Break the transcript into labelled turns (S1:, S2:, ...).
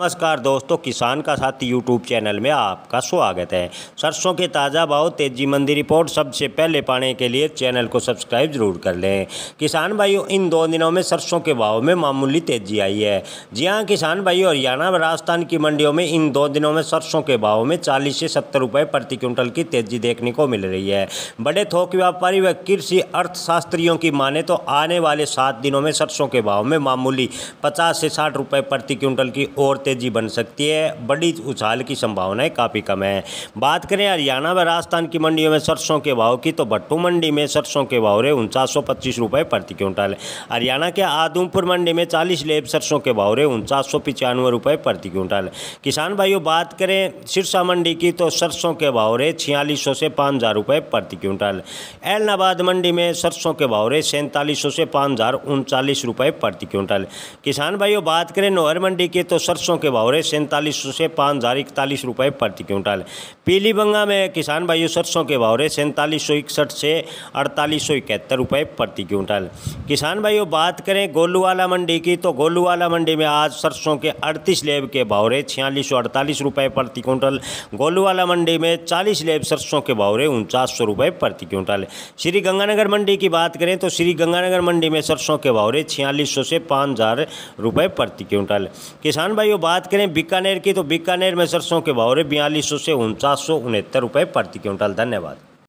S1: नमस्कार दोस्तों किसान का साथी यूट्यूब चैनल में आपका स्वागत है सरसों के ताज़ा भाव तेजी मंदी रिपोर्ट सबसे पहले पाने के लिए चैनल को सब्सक्राइब जरूर कर लें किसान भाइयों इन दो दिनों में सरसों के भाव में मामूली तेजी आई है जी हाँ किसान भाइयों हरियाणा व राजस्थान की मंडियों में इन दो दिनों में सरसों के भाव में चालीस से सत्तर रुपये प्रति क्विंटल की तेजी देखने को मिल रही है बड़े थोक व्यापारी व कृषि अर्थशास्त्रियों की माने तो आने वाले सात दिनों में सरसों के भाव में मामूली पचास से साठ रुपये प्रति क्विंटल की और तेज़ी बन सकती है बड़ी उछाल की संभावनाएं काफ़ी कम है बात करें हरियाणा व राजस्थान की मंडियों में सरसों के भाव की तो भट्टू मंडी में सरसों के भाव रहे उनचास सौ पच्चीस प्रति क्विंटल हरियाणा के आदमपुर मंडी में चालीस लेब सरसों के भाव रहे उनचास प्रति क्विंटल किसान भाइयों बात करें सिरसा मंडी की तो सरसों के भाव रहे छियालीस से पाँच हज़ार रुपये प्रति क्विंटल एलनाबाद मंडी में सरसों के भाव रहे सैंतालीस से पाँच हज़ार उनचालीस रुपये प्रति क्विंटल किसान भाइयों बात करें नोहर मंडी की तो सरसों के भाव रहे सैंतालीस से पाँच हज़ार इकतालीस रुपये प्रति क्विंटल पीलीबंगा में किसान भाइयों सरसों के भाव रहे सैंतालीस सौ इकसठ से अड़तालीस सौ इकहत्तर रुपये प्रति क्विंटल किसान भाइयों बात करें वाला मंडी की तो वाला मंडी में आज सरसों के अड़तीस लेब के भाव रहे छियालीस सौ अड़तालीस रुपये प्रति क्विंटल गोलूवाला मंडी में चालीस लेब सरसों के भाव रहे उनचास सौ रुपये प्रति क्विंटल श्री गंगानगर मंडी की बात करें तो श्री गंगानगर मंडी में सरसों के भाव रहे छियालीस सौ से पाँच हज़ार रुपये प्रति क्विंटल किसान भाइयों बात करें बीकानेर की तो बीकानेर में सरसों के भाव रहे बयालीस सौ से उनचास सौ उनहत्तर रुपये प्रति क्विंटल धन्यवाद